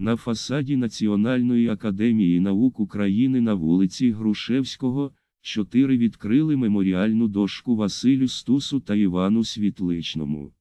На фасаді Національної академії наук України на вулиці Грушевського, 4 відкрили меморіальну дошку Василю Стусу та Івану Світличному.